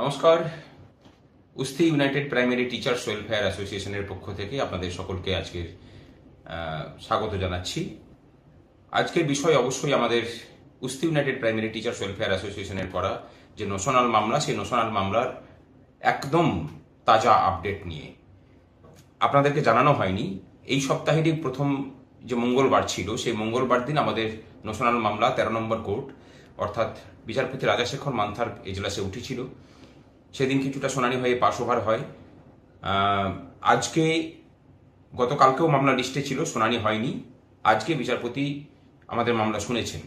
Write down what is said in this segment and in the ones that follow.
নমস্কার Usthi united primary teachers welfare অ্যাসোসিয়েশনের পক্ষ থেকে আপনাদের সকলকে আজকের স্বাগত জানাচ্ছি আজকের বিষয় অবশ্যই আমাদের Usthi united primary teachers welfare অ্যাসোসিয়েশনের করা যে নোশনাল মামলা সেই নোশনাল মামলার একদম তাজা আপডেট নিয়ে আপনাদেরকে জানানো হয়নি এই সপ্তাহেরই প্রথম যে মঙ্গলবার ছিল সেই মঙ্গলবার দিন আমাদের নোশনাল মামলা তেরো নম্বর কোর্ট অর্থাৎ বিচারপতি রাজাশেখর মান্থার এজলাসে উঠেছিল সেদিন কিছুটা শুনানি হয়ে পাশ ওভার হয় আজকে গতকালকেও মামলা লিস্টে ছিল শুনানি হয়নি আজকে বিচারপতি আমাদের মামলা শুনেছেন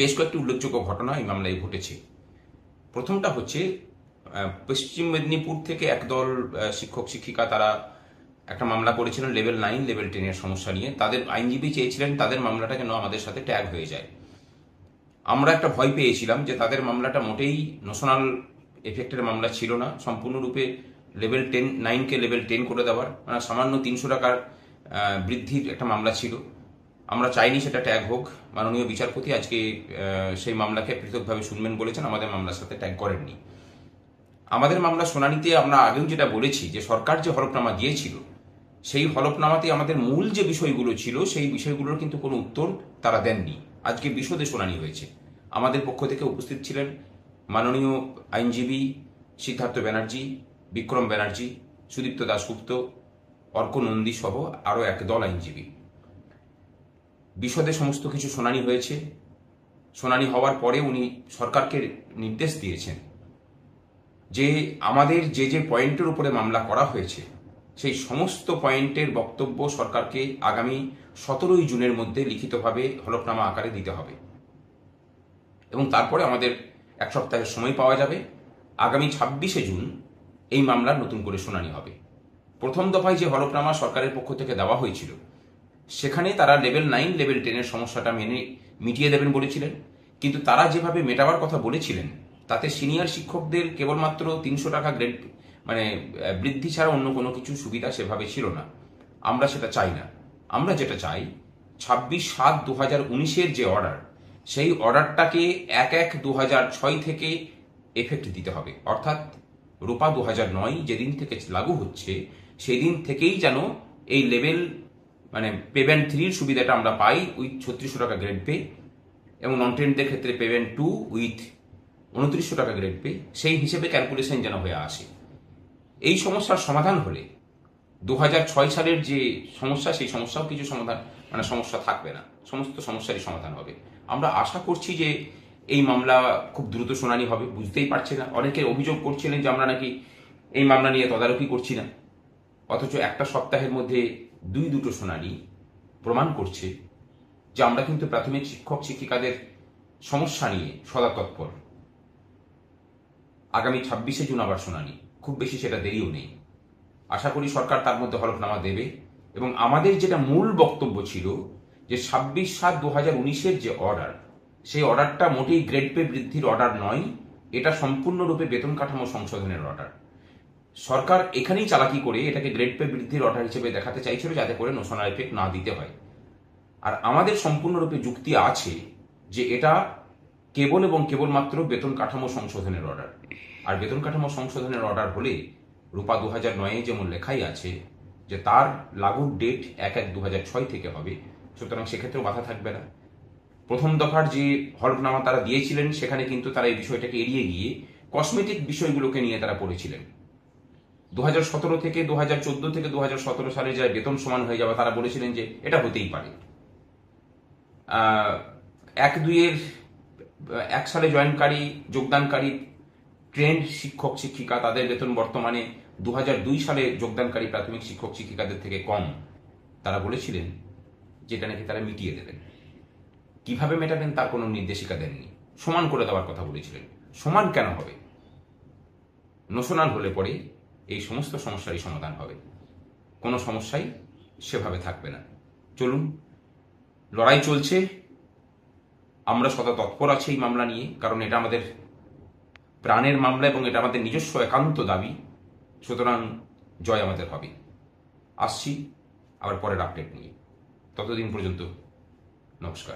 বেশ কয়েকটি উল্লেখযোগ্য ঘটনা এই মামলায় ঘটেছে প্রথমটা হচ্ছে পশ্চিম মেদিনীপুর থেকে একদল শিক্ষক শিক্ষিকা তারা একটা মামলা করেছিলেন লেভেল নাইন লেভেল টেনের সমস্যা নিয়ে তাদের আইনজীবী চেয়েছিলেন তাদের মামলাটা যেন আমাদের সাথে ট্যাগ হয়ে যায় আমরা একটা ভয় পেয়েছিলাম যে তাদের মামলাটা মোটেই ন্যাশনাল এফেক্টের মামলা ছিল না সম্পূর্ণরূপে লেভেল টেন নাইনকে লেভেল টেন করে দেওয়ার মানে সামান্য তিনশো টাকার বৃদ্ধির একটা মামলা ছিল আমরা চাইনি সেটা ট্যাগ হোক মাননীয় বিচারপতি আজকে সেই মামলাকে পৃথকভাবে শুনবেন বলেছেন আমাদের মামলার সাথে ট্যাগ করেননি আমাদের মামলা শুনানিতে আমরা আগেও যেটা বলেছি যে সরকার যে হলফনামা দিয়েছিল সেই হলফনামাতে আমাদের মূল যে বিষয়গুলো ছিল সেই বিষয়গুলোর কিন্তু কোনো উত্তর তারা দেননি আজকে বিশদে শুনানি হয়েছে আমাদের পক্ষ থেকে উপস্থিত ছিলেন মাননীয় আইনজীবী সিদ্ধার্থ ব্যানার্জি বিক্রম ব্যানার্জি সুদীপ্ত দাশগুপ্ত অর্ক নন্দী সহ আরও এক দল আইনজীবী বিশদে সমস্ত কিছু শুনানি হয়েছে শুনানি হওয়ার পরে উনি সরকারকে নির্দেশ দিয়েছেন যে আমাদের যে যে পয়েন্টের উপরে মামলা করা হয়েছে সেই সমস্ত পয়েন্টের বক্তব্য সরকারকে আগামী সতেরোই জুনের মধ্যে লিখিতভাবে হলফনামা আকারে দিতে হবে এবং তারপরে আমাদের এক সপ্তাহের সময় পাওয়া যাবে আগামী ছাব্বিশে জুন এই মামলার নতুন করে শুনানি হবে প্রথম দফায় যে হলফনামা সরকারের পক্ষ থেকে দেওয়া হয়েছিল সেখানে তারা লেভেল নাইন লেভেল টেনের সমস্যাটা মেনে মিটিয়ে দেবেন বলেছিলেন কিন্তু তারা যেভাবে মেটাবার কথা বলেছিলেন তাতে সিনিয়র শিক্ষকদের কেবলমাত্র তিনশো টাকা গ্রেড মানে বৃদ্ধি ছাড়া অন্য কোনো কিছু সুবিধা সেভাবে ছিল না আমরা সেটা চাই না আমরা যেটা চাই ছাব্বিশ সাত দু হাজার উনিশের যে অর্ডার সেই অর্ডারটাকে এক এক দু থেকে এফেক্ট দিতে হবে অর্থাৎ রূপা দু নয় যেদিন থেকে লাগু হচ্ছে সেদিন থেকেই যেন এই লেভেল মানে পেমেন্ট থ্রির সুবিধাটা আমরা পাই উইথ ছত্রিশশো টাকা গ্রেড পে এবং নন ট্রেনদের ক্ষেত্রে পেমেন্ট টু উইথ উনত্রিশশো টাকা গ্রেড পে সেই হিসেবে ক্যালকুলেশন যেন হয়ে আসে এই সমস্যার সমাধান হলে দু সালের যে সমস্যা সেই সমস্যাও কিছু সমাধান মানে সমস্যা থাকবে না সমস্ত সমস্যারই সমাধান হবে আমরা আশা করছি যে এই মামলা খুব দ্রুত শুনানি হবে বুঝতেই পারছি না অনেকে অভিযোগ করছিলেন যে আমরা নাকি এই মামলা নিয়ে তদারকি করছি না অথচ একটা সপ্তাহের মধ্যে দুই দুটো শুনানি প্রমাণ করছে যে আমরা কিন্তু প্রাথমিক শিক্ষক শিক্ষিকাদের সমস্যা নিয়ে সদা তৎপর আগামী ছাব্বিশে জুন আবার শুনানি খুব বেশি সেটা দেরিও নেই আশা করি সরকার তার মধ্যে হলফনামা দেবে এবং আমাদের যেটা মূল বক্তব্য ছিল যে ছাব্বিশ সাত দু হাজার উনিশের যে অর্ডার সেই অর্ডারটা মোটেই গ্রেড পে বৃদ্ধির অর্ডার নয় এটা সম্পূর্ণরূপে বেতন কাঠামো সংশোধনের অর্ডার সরকার এখানেই চালাকি করে এটাকে গ্রেড পে বৃদ্ধির অর্ডার হিসেবে দেখাতে চাইছিল যাতে করে নোশনার এফেক্ট না দিতে হয় আর আমাদের সম্পূর্ণরূপে যুক্তি আছে যে এটা কেবল এবং কেবলমাত্র বেতন কাঠামো সংশোধনের অর্ডার আর বেতন কাঠামো সংশোধনের অর্ডার হলে রূপা দু হাজার নয়ে যেমন লেখাই আছে যে তার লাগুর ডেট এক এক দু হাজার ছয় থেকে হবে সুতরাং সেক্ষেত্রেও বাধা থাকবে না প্রথম দফার যে হলফনামা তারা দিয়েছিলেন সেখানে কিন্তু তারা এই বিষয়টাকে এড়িয়ে গিয়ে কসমেটিক বিষয়গুলোকে নিয়ে তারা পড়েছিলেন দু হাজার সতেরো থেকে দু হাজার চোদ্দ থেকে দু হাজার সতেরো সালে যা বেতন সমান হয়ে যাওয়া তারা বলেছিলেন যে এটা হতেই পারে এক দুইয়ের এক সালে জয়েনকারী যোগদানকারী ট্রেন্ড শিক্ষক শিক্ষিকা তাদের বেতন বর্তমানে দু সালে যোগদানকারী প্রাথমিক শিক্ষক শিক্ষিকাদের থেকে কম তারা বলেছিলেন যেটা নাকি তারা মিটিয়ে দেবেন কিভাবে মেটাবেন তার কোনো নির্দেশিকা দেননি সমান করে দেওয়ার কথা বলেছিলেন সমান কেন হবে নোশনাল হলে পরে এই সমস্ত সমস্যারই সমাধান হবে কোনো সমস্যাই সেভাবে থাকবে না চলুন লড়াই চলছে আমরা সদা তৎপর আছি এই মামলা নিয়ে কারণ এটা আমাদের প্রাণের মামলা এবং এটা আমাদের নিজস্ব একান্ত দাবি সুতরাং জয় আমাদের হবে আসছি আবার পরের আপডেট নিয়ে ততদিন পর্যন্ত নমস্কার